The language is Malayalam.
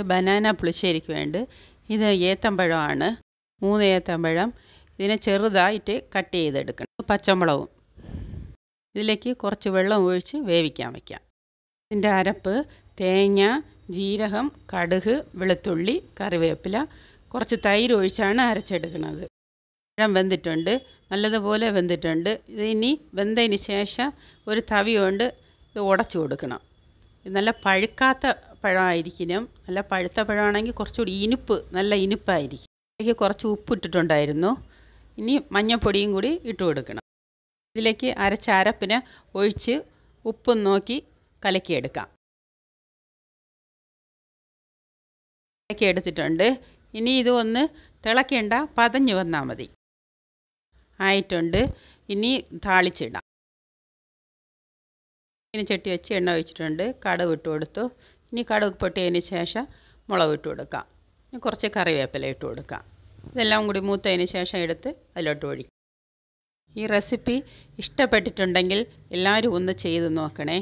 ഇത് ബനാന പുളിശ്ശേരിക്ക് വേണ്ടി ഇത് ഏത്തമ്പഴമാണ് മൂന്ന് ഏത്തമ്പഴം ഇതിനെ ചെറുതായിട്ട് കട്ട് ചെയ്തെടുക്കണം പച്ചമുളകും ഇതിലേക്ക് കുറച്ച് വെള്ളം ഒഴിച്ച് വേവിക്കാൻ വയ്ക്കാം ഇതിൻ്റെ അരപ്പ് തേങ്ങ ജീരകം കടുക് വെളുത്തുള്ളി കറിവേപ്പില കുറച്ച് തൈര് ഒഴിച്ചാണ് അരച്ചെടുക്കുന്നത് പഴം വെന്തിട്ടുണ്ട് നല്ലതുപോലെ വെന്തിട്ടുണ്ട് ഇതിനി വെന്തതിന് ശേഷം ഒരു തവി കൊണ്ട് ഇത് ഉടച്ചു കൊടുക്കണം നല്ല പഴുക്കാത്ത പഴമായിരിക്കും നല്ല പഴുത്ത പഴമാണെങ്കിൽ കുറച്ചുകൂടി ഇനിപ്പ് നല്ല ഇനിപ്പായിരിക്കും അതിലേക്ക് കുറച്ച് ഉപ്പ് ഇട്ടിട്ടുണ്ടായിരുന്നു ഇനി മഞ്ഞൾപ്പൊടിയും കൂടി ഇട്ട് കൊടുക്കണം ഇതിലേക്ക് അരച്ച ഒഴിച്ച് ഉപ്പും നോക്കി കലക്കിയെടുക്കാം കലക്കി എടുത്തിട്ടുണ്ട് ഇനി ഇത് ഒന്ന് തിളക്കേണ്ട പതഞ്ഞു വന്നാൽ മതി ആയിട്ടുണ്ട് ഇനി താളിച്ചിടാം ഇനി ചട്ടി വെച്ച് എണ്ണ ഒഴിച്ചിട്ടുണ്ട് കടുക് ഇട്ട് കൊടുത്തു ഇനി കടുക് പൊട്ടിയതിന് ശേഷം മുളക് ഇട്ട് കൊടുക്കാം ഇനി കുറച്ച് കറിവേപ്പില ഇട്ട് കൊടുക്കാം ഇതെല്ലാം കൂടി മൂത്തതിന് ശേഷം എടുത്ത് അതിലോട്ട് ഒഴിക്കാം ഈ റെസിപ്പി ഇഷ്ടപ്പെട്ടിട്ടുണ്ടെങ്കിൽ എല്ലാവരും ഒന്ന് ചെയ്ത് നോക്കണേ